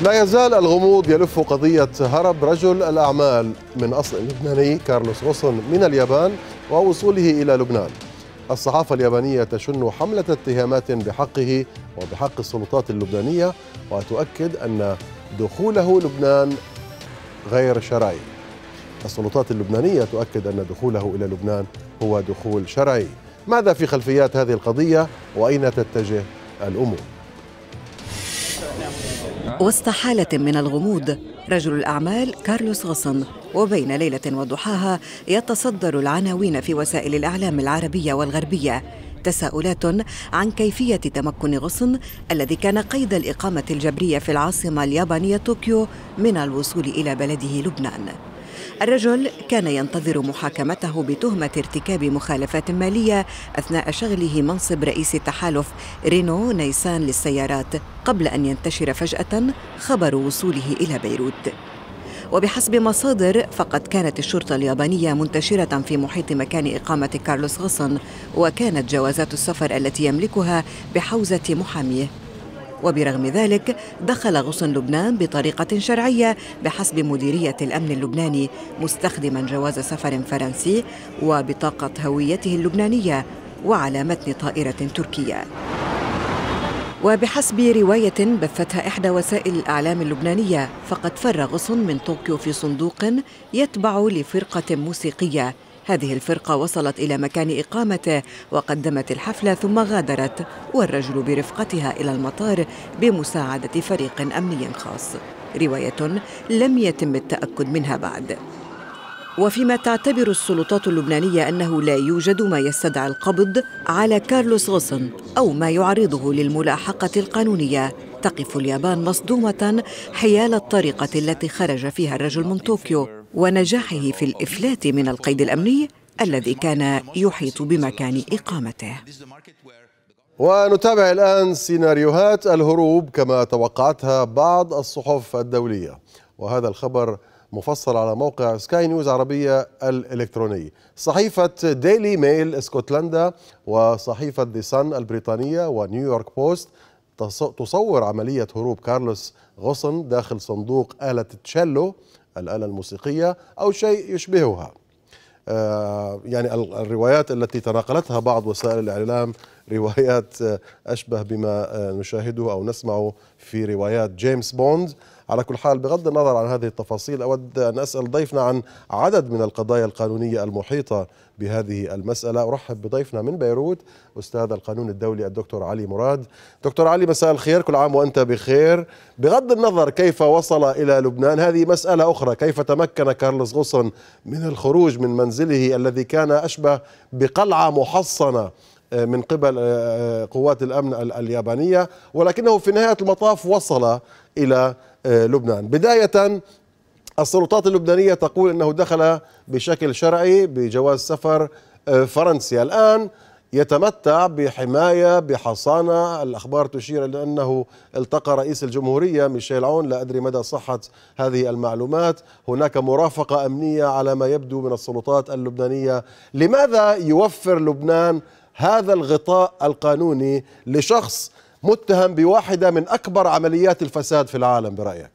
لا يزال الغموض يلف قضية هرب رجل الأعمال من أصل لبناني كارلوس غصن من اليابان ووصوله إلى لبنان الصحافة اليابانية تشن حملة اتهامات بحقه وبحق السلطات اللبنانية وتؤكد أن دخوله لبنان غير شرعي السلطات اللبنانية تؤكد أن دخوله إلى لبنان هو دخول شرعي ماذا في خلفيات هذه القضية وأين تتجه الأمور؟ وسط حالة من الغموض رجل الأعمال كارلوس غصن وبين ليلة وضحاها يتصدر العناوين في وسائل الإعلام العربية والغربية تساؤلات عن كيفية تمكن غصن الذي كان قيد الإقامة الجبرية في العاصمة اليابانية طوكيو من الوصول إلى بلده لبنان الرجل كان ينتظر محاكمته بتهمة ارتكاب مخالفات مالية أثناء شغله منصب رئيس التحالف رينو نيسان للسيارات قبل أن ينتشر فجأة خبر وصوله إلى بيروت وبحسب مصادر فقد كانت الشرطة اليابانية منتشرة في محيط مكان إقامة كارلوس غصن وكانت جوازات السفر التي يملكها بحوزة محاميه وبرغم ذلك دخل غصن لبنان بطريقة شرعية بحسب مديرية الأمن اللبناني مستخدما جواز سفر فرنسي وبطاقة هويته اللبنانية وعلى متن طائرة تركية وبحسب رواية بثتها إحدى وسائل الأعلام اللبنانية فقد فر غصن من طوكيو في صندوق يتبع لفرقة موسيقية هذه الفرقة وصلت إلى مكان إقامته وقدمت الحفلة ثم غادرت والرجل برفقتها إلى المطار بمساعدة فريق أمني خاص رواية لم يتم التأكد منها بعد وفيما تعتبر السلطات اللبنانية أنه لا يوجد ما يستدعي القبض على كارلوس غصن أو ما يعرضه للملاحقة القانونية تقف اليابان مصدومة حيال الطريقة التي خرج فيها الرجل من طوكيو ونجاحه في الإفلات من القيد الأمني الذي كان يحيط بمكان إقامته ونتابع الآن سيناريوهات الهروب كما توقعتها بعض الصحف الدولية وهذا الخبر مفصل على موقع سكاي نيوز عربية الإلكتروني صحيفة ديلي ميل اسكتلندا وصحيفة دي سان البريطانية ونيويورك بوست تصور عملية هروب كارلوس غصن داخل صندوق آلة تشيلو الآلة الموسيقية أو شيء يشبهها آه، يعني الروايات التي تناقلتها بعض وسائل الإعلام روايات آه، أشبه بما آه، نشاهده أو نسمعه في روايات جيمس بوند على كل حال بغض النظر عن هذه التفاصيل أود أن أسأل ضيفنا عن عدد من القضايا القانونية المحيطة بهذه المسألة أرحب بضيفنا من بيروت أستاذ القانون الدولي الدكتور علي مراد دكتور علي مساء الخير كل عام وأنت بخير بغض النظر كيف وصل إلى لبنان هذه مسألة أخرى كيف تمكن كارلس غصن من الخروج من منزله الذي كان أشبه بقلعة محصنة آه، من قبل آه، آه، قوات الامن اليابانيه ولكنه في نهايه المطاف وصل الى لبنان بدايه السلطات اللبنانيه تقول انه دخل بشكل شرعي بجواز سفر فرنسي الان يتمتع بحمايه بحصانه الاخبار تشير الى انه التقى رئيس الجمهوريه ميشيل عون لا ادري مدى صحه هذه المعلومات هناك مرافقه امنيه على ما يبدو من السلطات اللبنانيه لماذا يوفر لبنان هذا الغطاء القانوني لشخص متهم بواحدة من أكبر عمليات الفساد في العالم برأيك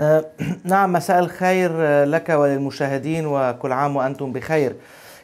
أه نعم مساء الخير لك وللمشاهدين وكل عام وأنتم بخير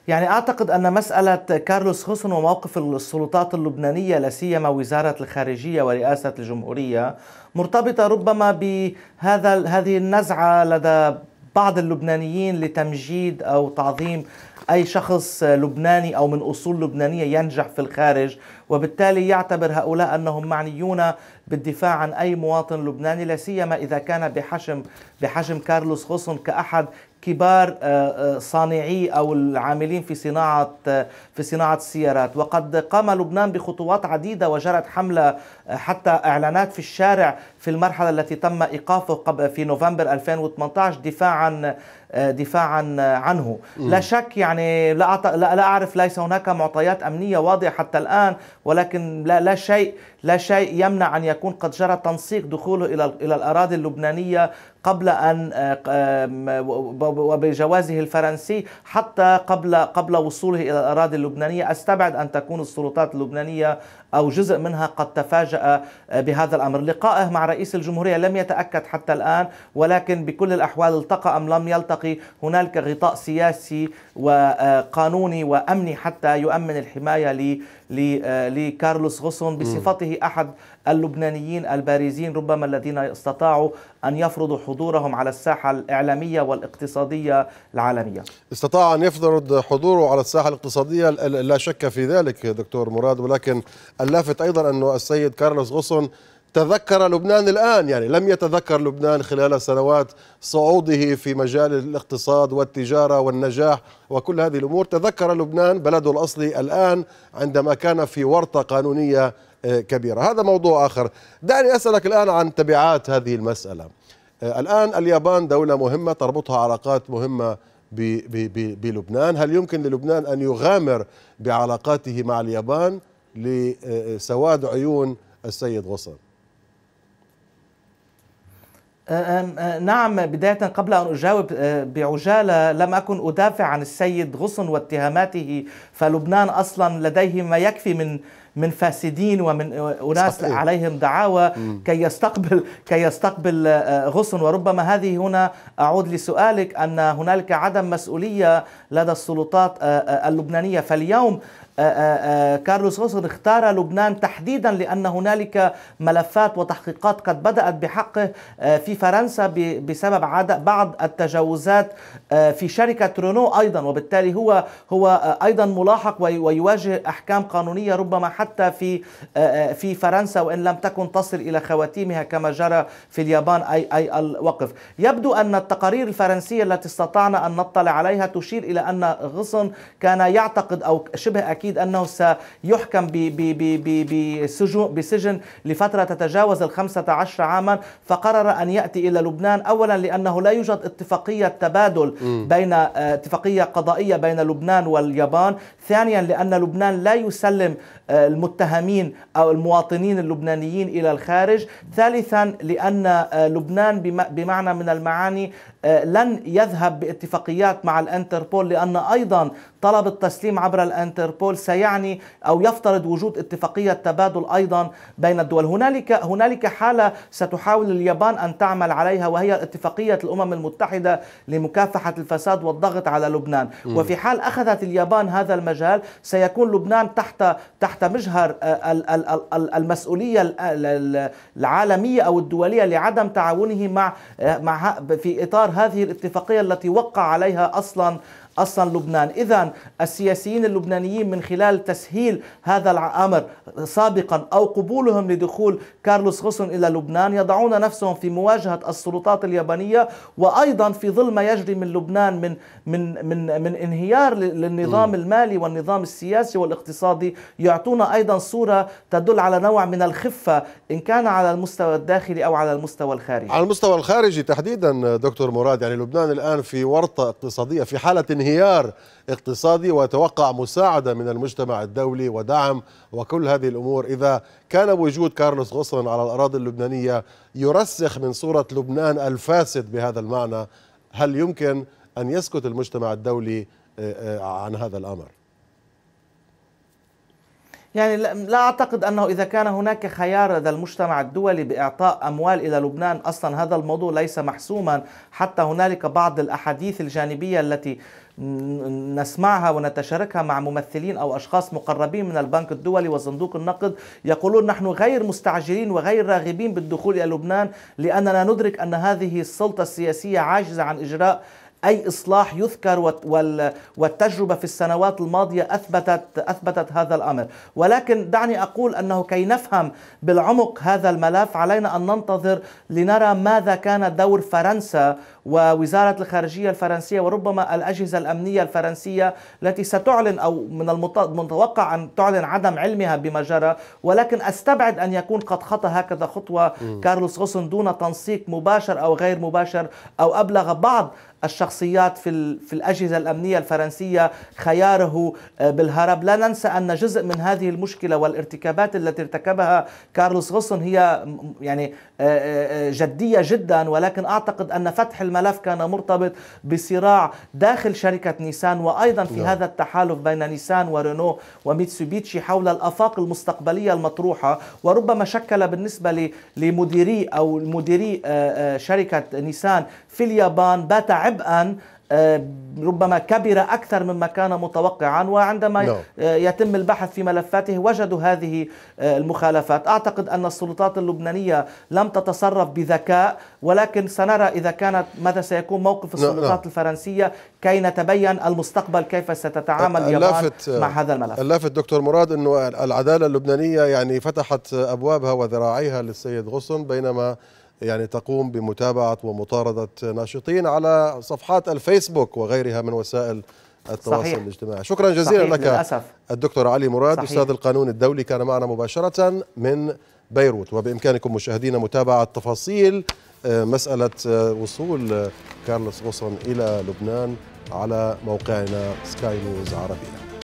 يعني أعتقد أن مسألة كارلوس خوسن وموقف السلطات اللبنانية لاسيما وزارة الخارجية ورئاسة الجمهورية مرتبطة ربما بهذا هذه النزعة لدى بعض اللبنانيين لتمجيد أو تعظيم أي شخص لبناني أو من أصول لبنانية ينجح في الخارج وبالتالي يعتبر هؤلاء أنهم معنيون بالدفاع عن أي مواطن لبناني لا سيما إذا كان بحشم بحجم كارلوس خوسن كأحد كبار آه، آه، صانعي او العاملين في صناعه آه، في صناعه السيارات وقد قام لبنان بخطوات عديده وجرت حمله حتى اعلانات في الشارع في المرحله التي تم ايقافه في نوفمبر 2018 دفاعا دفاعا عنه لا شك يعني لا, لا اعرف ليس هناك معطيات امنيه واضحه حتى الان ولكن لا, لا شيء لا شيء يمنع أن يكون قد جرى تنسيق دخوله إلى إلى الأراضي اللبنانية قبل أن آه، آه، وبجوازه الفرنسي حتى قبل قبل وصوله إلى الأراضي اللبنانية أستبعد أن تكون السلطات اللبنانية أو جزء منها قد تفاجأ آه، بهذا الأمر لقائه مع رئيس الجمهورية لم يتأكد حتى الآن ولكن بكل الأحوال التقى أم لم يلتقي هنالك غطاء سياسي وقانوني وأمني حتى يؤمن الحماية آه، لكارلوس غصن بصفته أحد اللبنانيين البارزين ربما الذين استطاعوا أن يفرضوا حضورهم على الساحة الإعلامية والاقتصادية العالمية استطاع أن يفرض حضوره على الساحة الاقتصادية لا شك في ذلك دكتور مراد ولكن اللافت أيضا أن السيد كارلوس غصن تذكر لبنان الآن يعني لم يتذكر لبنان خلال سنوات صعوده في مجال الاقتصاد والتجارة والنجاح وكل هذه الأمور تذكر لبنان بلده الأصلي الآن عندما كان في ورطة قانونية آه، كبيرة هذا موضوع آخر دعني أسألك الآن عن تبعات هذه المسألة آه، الآن اليابان دولة مهمة تربطها علاقات مهمة بلبنان هل يمكن للبنان أن يغامر بعلاقاته مع اليابان لسواد عيون السيد غصن آه، آه، آه، نعم بداية قبل أن أجاوب بعجالة لم أكن أدافع عن السيد غصن واتهاماته فلبنان أصلا لديه ما يكفي من من فاسدين ومن أناس صحيح. عليهم دعاوى كي يستقبل كي يستقبل غصن وربما هذه هنا أعود لسؤالك أن هنالك عدم مسؤولية لدى السلطات اللبنانية فاليوم آه، آه، آه، كارلوس غوسون اختار لبنان تحديدا لأن هنالك ملفات وتحقيقات قد بدأت بحقه في فرنسا بسبب بعض التجاوزات في شركة رونو أيضا وبالتالي هو هو أيضا ملاحق ويواجه أحكام قانونية ربما حتى في في فرنسا وإن لم تكن تصل إلى خواتيمها كما جرى في اليابان أي أي الوقف يبدو أن التقارير الفرنسية التي استطعنا أن نطلع عليها تشير إلى أن غصن كان يعتقد أو شبه أكيد بالتأكيد أنه سيحكم بسجن, بسجن لفترة تتجاوز ال 15 عاما فقرر أن يأتي إلى لبنان أولا لأنه لا يوجد اتفاقية تبادل بين آه، اتفاقية قضائية بين لبنان واليابان ثانيا لأن لبنان لا يسلم آه، المتهمين أو المواطنين اللبنانيين إلى الخارج ثالثا لأن آه، لبنان بمعنى من المعاني لن يذهب باتفاقيات مع الانتربول لان ايضا طلب التسليم عبر الانتربول سيعني او يفترض وجود اتفاقيه تبادل ايضا بين الدول هنالك هنالك حاله ستحاول اليابان ان تعمل عليها وهي اتفاقيه الامم المتحده لمكافحه الفساد والضغط على لبنان م. وفي حال اخذت اليابان هذا المجال سيكون لبنان تحت تحت مجهر المسؤوليه العالميه او الدوليه لعدم تعاونه مع مع في اطار هذه الاتفاقيه التي وقع عليها اصلا اصلا لبنان اذا السياسيين اللبنانيين من خلال تسهيل هذا الامر سابقا او قبولهم لدخول كارلوس غصن الى لبنان يضعون نفسهم في مواجهه السلطات اليابانيه وايضا في ظل ما يجري من لبنان من من من من انهيار للنظام المالي والنظام السياسي والاقتصادي يعطون ايضا صوره تدل على نوع من الخفه ان كان على المستوى الداخلي او على المستوى الخارجي على المستوى الخارجي تحديدا دكتور مراد يعني لبنان الان في ورطه اقتصاديه في حاله انهيار اقتصادي ويتوقع مساعدة من المجتمع الدولي ودعم وكل هذه الأمور إذا كان وجود كارلوس غصن على الأراضي اللبنانية يرسخ من صورة لبنان الفاسد بهذا المعنى هل يمكن أن يسكت المجتمع الدولي آه، آه، عن هذا الأمر؟ يعني لا أعتقد أنه إذا كان هناك خيار لدى المجتمع الدولي بإعطاء أموال إلى لبنان أصلا هذا الموضوع ليس محسوما حتى هنالك بعض الأحاديث الجانبية التي نسمعها ونتشاركها مع ممثلين او اشخاص مقربين من البنك الدولي وصندوق النقد يقولون نحن غير مستعجلين وغير راغبين بالدخول الى لبنان لاننا ندرك ان هذه السلطه السياسيه عاجزه عن اجراء أي إصلاح يذكر والتجربة في السنوات الماضية أثبتت, أثبتت هذا الأمر ولكن دعني أقول أنه كي نفهم بالعمق هذا الملف علينا أن ننتظر لنرى ماذا كان دور فرنسا ووزارة الخارجية الفرنسية وربما الأجهزة الأمنية الفرنسية التي ستعلن أو من المتوقع أن تعلن عدم علمها بما جرى ولكن أستبعد أن يكون قد خطى هكذا خطوة كارلوس غوسن دون تنسيق مباشر أو غير مباشر أو أبلغ بعض الشخص شخصيات في, في الأجهزة الأمنية الفرنسية خياره آه، بالهرب لا ننسى أن جزء من هذه المشكلة والارتكابات التي ارتكبها كارلوس غصن هي يعني آه، آه، جدية جدا ولكن أعتقد أن فتح الملف كان مرتبط بصراع داخل شركة نيسان وأيضا في نعم. هذا التحالف بين نيسان ورينو وميتسوبيتشي حول الأفاق المستقبلية المطروحة وربما شكل بالنسبة لمديري أو مديري شركة نيسان في اليابان بات عبئا آه، ربما كبر أكثر مما كان متوقعا وعندما no. نعم. آه، يتم البحث في ملفاته وجدوا هذه آه، المخالفات أعتقد أن السلطات اللبنانية لم تتصرف بذكاء ولكن سنرى إذا كانت ماذا سيكون موقف نعم، السلطات نعم. الفرنسية كي نتبين المستقبل كيف ستتعامل اليابان مع هذا الملف اللافت دكتور مراد أنه العدالة اللبنانية يعني فتحت أبوابها وذراعيها للسيد غصن بينما يعني تقوم بمتابعة ومطاردة ناشطين على صفحات الفيسبوك وغيرها من وسائل التواصل صحيح. الاجتماعي شكرا جزيلا صحيح. لك للأسف. الدكتور علي مراد صحيح. أستاذ القانون الدولي كان معنا مباشرة من بيروت وبإمكانكم مشاهدينا متابعة تفاصيل آه، مسألة آه، وصول آه، كارلوس غصن إلى لبنان على موقعنا سكاي نيوز عربية